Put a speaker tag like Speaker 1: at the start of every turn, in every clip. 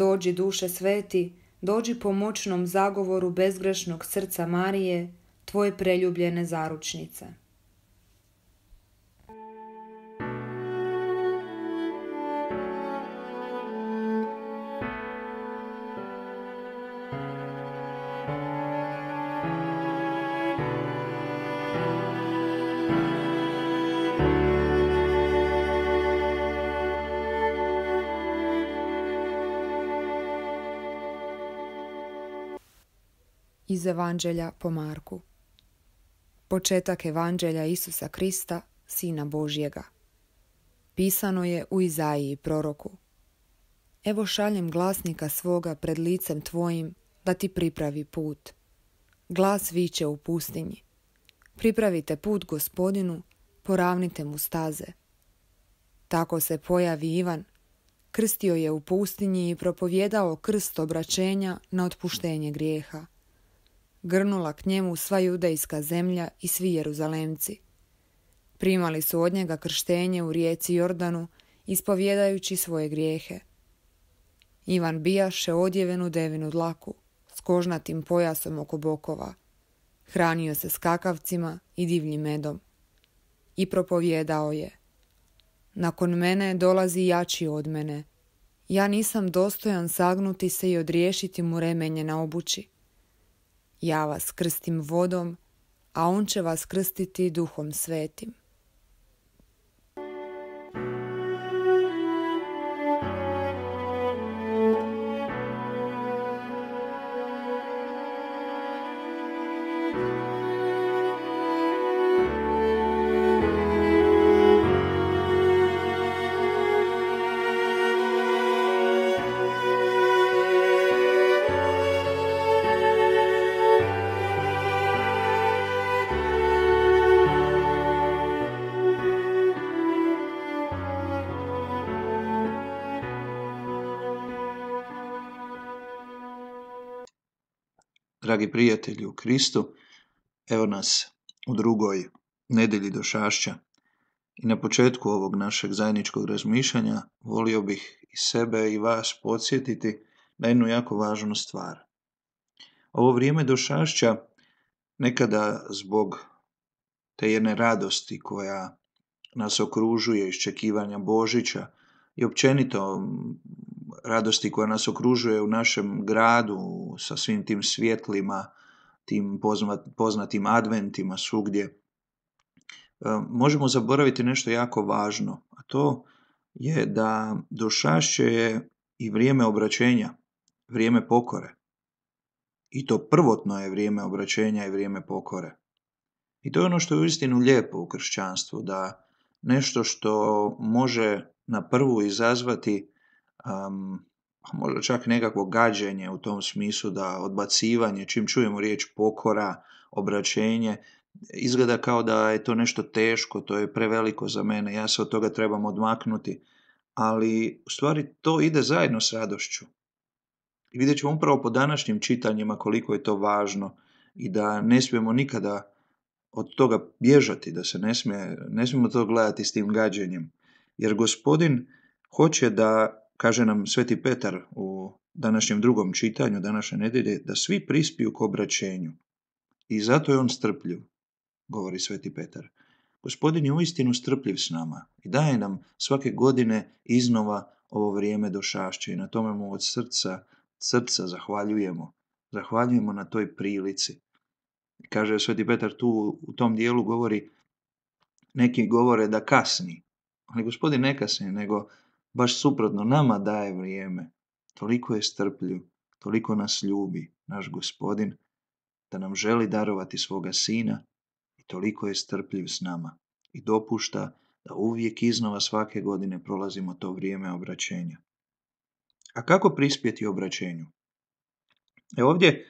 Speaker 1: Dođi duše sveti, dođi po moćnom zagovoru bezgrešnog srca Marije, tvoje preljubljene zaručnice. iz Evanđelja po Marku. Početak Evanđelja Isusa Krista, Sina Božjega. Pisano je u Izaiji proroku. Evo šaljem glasnika svoga pred licem tvojim da ti pripravi put. Glas viće u pustinji. Pripravite put gospodinu, poravnite mu staze. Tako se pojavi Ivan, krstio je u pustinji i propovjedao krst obraćenja na otpuštenje grijeha grnula k njemu sva judejska zemlja i svi Jeruzalemci. Primali su od njega krštenje u rijeci Jordanu, ispovjedajući svoje grijehe. Ivan bijaše odjevenu devinu dlaku, s kožnatim pojasom oko bokova. Hranio se skakavcima i divljim medom. I propovjedao je. Nakon mene dolazi jači od mene. Ja nisam dostojan sagnuti se i odriješiti mu remenje na obući. Ja vas krstim vodom, a on će vas krstiti duhom svetim.
Speaker 2: dragi prijatelji u Kristu, evo nas u drugoj nedelji Došašća. I na početku ovog našeg zajedničkog razmišljanja volio bih i sebe i vas podsjetiti na jednu jako važnu stvar. Ovo vrijeme do šašća nekada zbog te jedne radosti koja nas okružuje, iščekivanja Božića i općenito radosti koja nas okružuje u našem gradu sa svim tim svjetlima, tim poznatim adventima svugdje, e, možemo zaboraviti nešto jako važno, a to je da došašće je i vrijeme obraćenja, vrijeme pokore. I to prvotno je vrijeme obraćenja i vrijeme pokore. I to je ono što je uistinu lijepo u kršćanstvu, da nešto što može na prvu izazvati um, možda čak nekakvo gađenje u tom smislu da odbacivanje, čim čujemo riječ pokora, obraćenje, izgleda kao da je to nešto teško, to je preveliko za mene, ja se od toga trebam odmaknuti. Ali u stvari to ide zajedno s radošću. I vidjet ćemo upravo po današnjim čitanjima koliko je to važno i da ne smijemo nikada od toga bježati, da se ne, smije, ne smijemo to gledati s tim gađenjem. Jer gospodin hoće da Kaže nam Sveti Petar u današnjem drugom čitanju, današnje nedelje, da svi prispiju k obraćenju. I zato je on strpljiv, govori Sveti Petar. Gospodin je uistinu strpljiv s nama i daje nam svake godine iznova ovo vrijeme do i na tome mu od srca, srca zahvaljujemo. Zahvaljujemo na toj prilici. Kaže Sveti Petar tu u tom dijelu govori, neki govore da kasni, ali gospodin ne kasni, nego Baš suprotno, nama daje vrijeme. Toliko je strpljiv, toliko nas ljubi, naš gospodin, da nam želi darovati svoga sina i toliko je strpljiv s nama i dopušta da uvijek iznova svake godine prolazimo to vrijeme obraćenja. A kako prispjeti obraćenju? E ovdje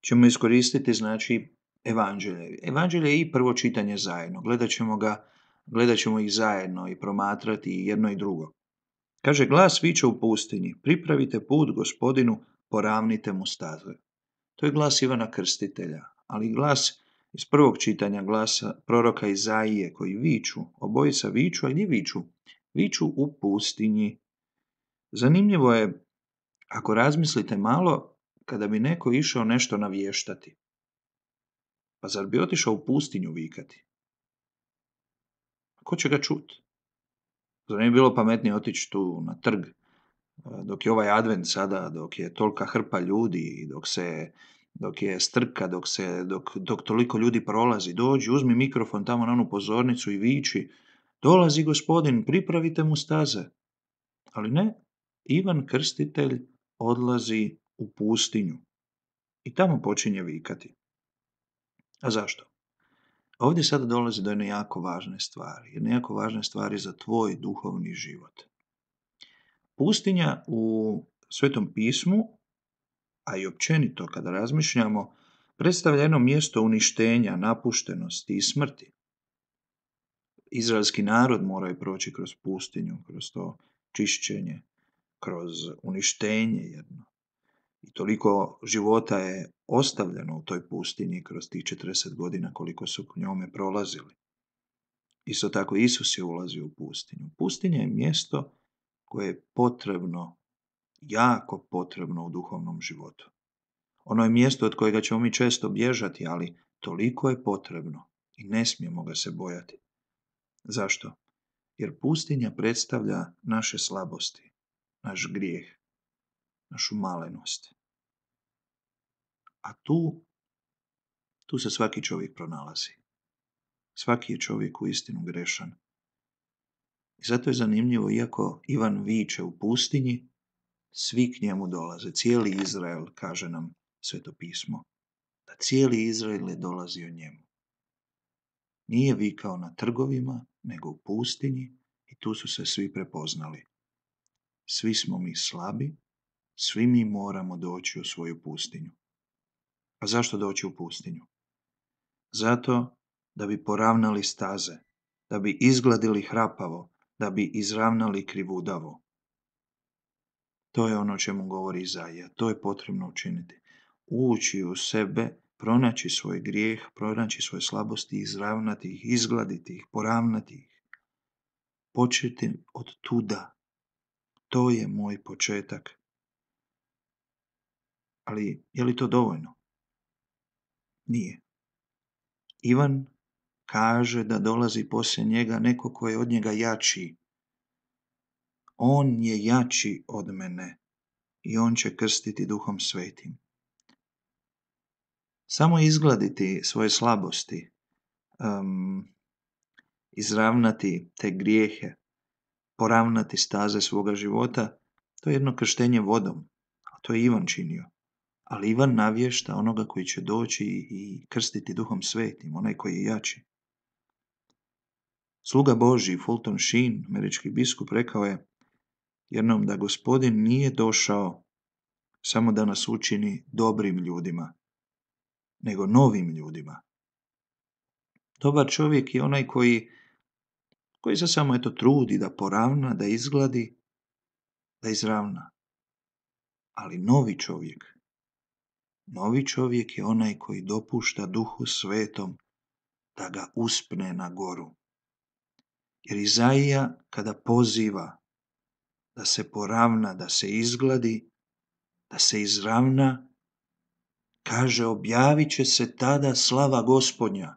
Speaker 2: ćemo iskoristiti znači evanđelje. Evanđelje je i prvo čitanje zajedno. Gledat ćemo ga, gledat ćemo ih zajedno i promatrati jedno i drugo. Kaže, glas viče u pustinji, pripravite put gospodinu, poravnite mu staze. To je glas Ivana Krstitelja, ali glas iz prvog čitanja glasa proroka Izaije koji viču, sa viču, a gdje viču? Viču u pustinji. Zanimljivo je, ako razmislite malo, kada bi neko išao nešto navještati. Pa zar bi otišao u pustinju vikati? Ko će ga čuti? Zar je bilo pametnije otići tu na trg? E, dok je ovaj advent sada, dok je tolika hrpa ljudi, dok se dok je strka, dok, se, dok, dok toliko ljudi prolazi, dođi, uzmi mikrofon tamo na onu pozornicu i viči, dolazi gospodin, pripravite mu staze. Ali ne, Ivan Krstitelj odlazi u pustinju i tamo počinje vikati. A zašto? Ovdje sada dolazi do jedne jako važne stvari, jedne jako važne stvari za tvoj duhovni život. Pustinja u Svetom pismu, a i općenito kada razmišljamo, predstavlja jedno mjesto uništenja, napuštenosti i smrti. Izraelski narod mora proći kroz pustinju, kroz to čišćenje, kroz uništenje jedno. I toliko života je ostavljeno u toj pustinji kroz tih 40 godina koliko su k njome prolazili. Isto tako Isus je ulazio u pustinju. Pustinja je mjesto koje je potrebno, jako potrebno u duhovnom životu. Ono je mjesto od kojega ćemo mi često bježati, ali toliko je potrebno i ne smijemo ga se bojati. Zašto? Jer pustinja predstavlja naše slabosti, naš grijeh, našu malenost. A tu, tu se svaki čovjek pronalazi. Svaki je čovjek u istinu grešan. I zato je zanimljivo, iako Ivan viče u pustinji, svi k njemu dolaze. Cijeli Izrael, kaže nam sveto pismo, da cijeli Izrael je dolazio njemu. Nije vikao na trgovima, nego u pustinji i tu su se svi prepoznali. Svi smo mi slabi, svi mi moramo doći u svoju pustinju. A zašto doći u pustinju? Zato da bi poravnali staze, da bi izgladili hrapavo, da bi izravnali krivudavo. To je ono čemu govori Izaija, to je potrebno učiniti. Ući u sebe, pronaći svoj grijeh, pronaći svoje slabosti, izravnati ih, izgladiti ih, poravnati ih. Početi od tuda. To je moj početak. Ali je li to dovoljno? Nije. Ivan kaže da dolazi poslije njega neko koji je od njega jači. On je jači od mene i on će krstiti duhom svetim. Samo izgladiti svoje slabosti, um, izravnati te grijehe, poravnati staze svoga života, to je jedno krštenje vodom, a to je Ivan činio ali Ivan navješta onoga koji će doći i krstiti duhom svetim, onaj koji je jači. Sluga Boži Fulton Sheen, američki biskup, rekao je jednom da gospodin nije došao samo da nas učini dobrim ljudima, nego novim ljudima. Dobar čovjek je onaj koji, koji se samo eto trudi da poravna, da izgladi, da izravna. Ali novi čovjek, Novi čovjek je onaj koji dopušta duhu svetom da ga uspne na goru. Jer Izaija kada poziva da se poravna, da se izgladi, da se izravna, kaže objavit će se tada slava gospodnja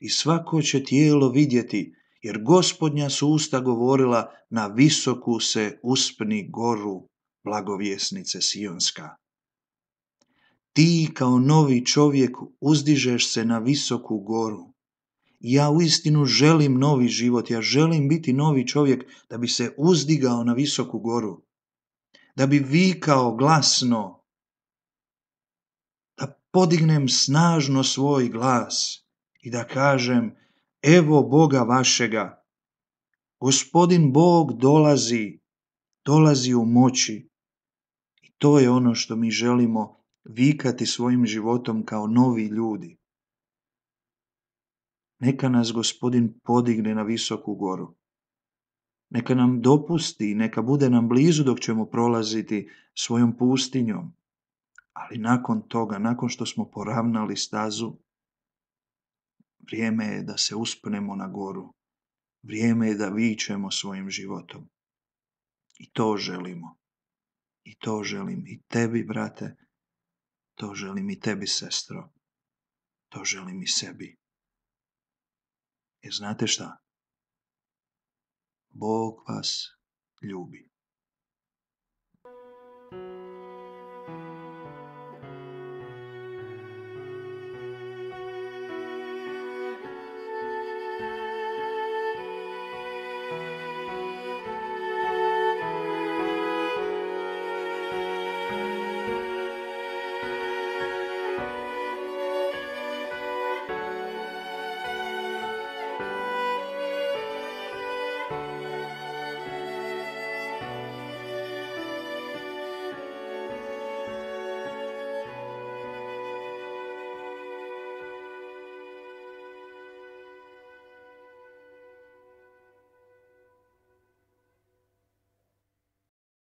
Speaker 2: i svako će tijelo vidjeti, jer gospodnja su usta govorila na visoku se uspni goru blagovjesnice Sionska. Ti kao novi čovjek uzdižeš se na visoku goru. Ja istinu želim novi život, ja želim biti novi čovjek da bi se uzdigao na visoku goru. Da bi vikao glasno. Da podignem snažno svoj glas i da kažem evo Boga vašega. Gospodin Bog dolazi, dolazi u moći. I to je ono što mi želimo vikati svojim životom kao novi ljudi. Neka nas gospodin podigne na visoku goru. Neka nam dopusti, neka bude nam blizu dok ćemo prolaziti svojom pustinjom. Ali nakon toga, nakon što smo poravnali stazu, vrijeme je da se uspnemo na goru. Vrijeme je da vičemo svojim životom. I to želimo. I to želim. I tebi, brate, to želim i tebi, sestro. To želim i sebi. I e, znate šta? Bog vas ljubi.